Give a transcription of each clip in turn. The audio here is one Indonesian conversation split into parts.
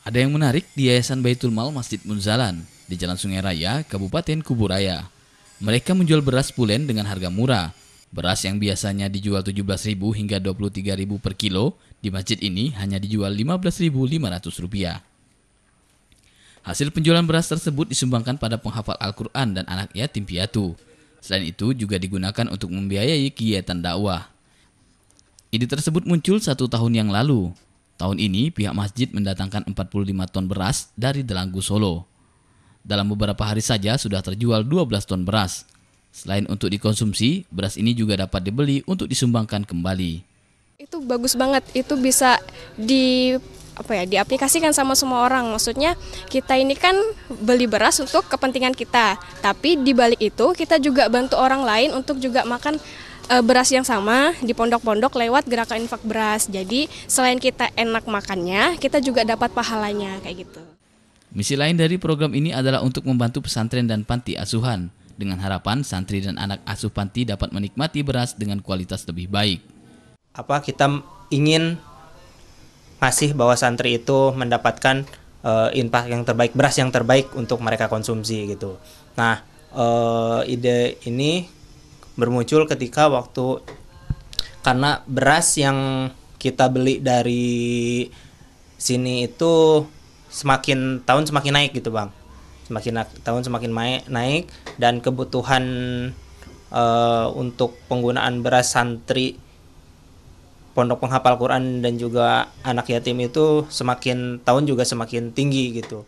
Ada yang menarik di Yayasan Baitul Mal Masjid Munzalan di Jalan Sungai Raya, Kabupaten Kuburaya. Mereka menjual beras pulen dengan harga murah. Beras yang biasanya dijual 17.000 hingga 23.000 per kilo, di masjid ini hanya dijual 15.500 rupiah. Hasil penjualan beras tersebut disumbangkan pada penghafal Al-Quran dan anak yatim piatu. Selain itu juga digunakan untuk membiayai kegiatan dakwah. Ide tersebut muncul satu tahun yang lalu Tahun ini pihak masjid mendatangkan 45 ton beras dari Delanggu Solo. Dalam beberapa hari saja sudah terjual 12 ton beras. Selain untuk dikonsumsi, beras ini juga dapat dibeli untuk disumbangkan kembali. Itu bagus banget, itu bisa di apa ya diaplikasikan sama semua orang. Maksudnya kita ini kan beli beras untuk kepentingan kita, tapi di balik itu kita juga bantu orang lain untuk juga makan Eh, beras yang sama di pondok-pondok lewat gerakan infak beras. Jadi selain kita enak makannya, kita juga dapat pahalanya kayak gitu. Misi lain dari program ini adalah untuk membantu pesantren dan panti asuhan dengan harapan santri dan anak asuh panti dapat menikmati beras dengan kualitas lebih baik. Apa kita ingin masih bahwa santri itu mendapatkan uh, infak yang terbaik, beras yang terbaik untuk mereka konsumsi gitu. Nah, uh, ide ini bermuncul ketika waktu karena beras yang kita beli dari sini itu semakin tahun semakin naik gitu bang semakin na- tahun semakin naik dan kebutuhan uh, untuk penggunaan beras santri pondok penghafal Quran dan juga anak yatim itu semakin tahun juga semakin tinggi gitu.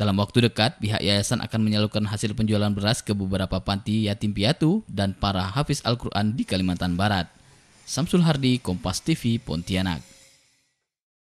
Dalam waktu dekat, pihak yayasan akan menyalurkan hasil penjualan beras ke beberapa panti yatim piatu dan para hafiz Al-Quran di Kalimantan Barat. Samsul Hardi, Kompas TV, Pontianak.